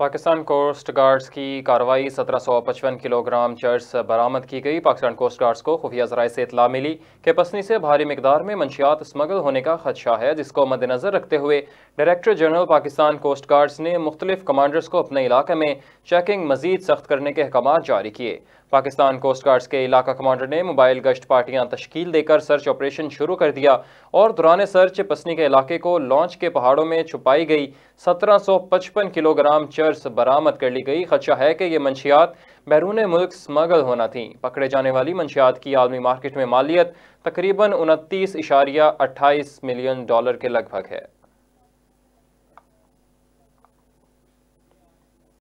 Pakistan coast guards की कार्रवाई सत्रह सौ पचपन किलोग्राम चर्च बरामद की गई पाकिस्तान कोस्ट गार्ड्स को खुफिया जराय से इतला मिली कि पसनी से भारी मकदार में मंशियात स्मगल होने का खदशा है जिसको मद्देनजर रखते हुए director general Pakistan coast guards ने मुख्तलिफ कमांडर्स को अपने इलाके में चेकिंग मजीद सख्त करने के अहकाम जारी किए पाकिस्तान कोस्ट गार्ड्स के इलाका कमांडर ने मोबाइल गश्त पार्टियां तश्कील देकर सर्च ऑपरेशन शुरू कर दिया और दौरान सर्च पसनी के इलाके को लॉन्च के पहाड़ों में छुपाई गई 1755 किलोग्राम चर्स बरामद कर ली गई खदशा है कि ये मंशियात बैरून मुल्क स्मगल होना थी पकड़े जाने वाली मंशियात की आलमी मार्केट में मालियत तकरीबन उनतीस इशारिया अट्ठाईस मिलियन डॉलर के लगभग है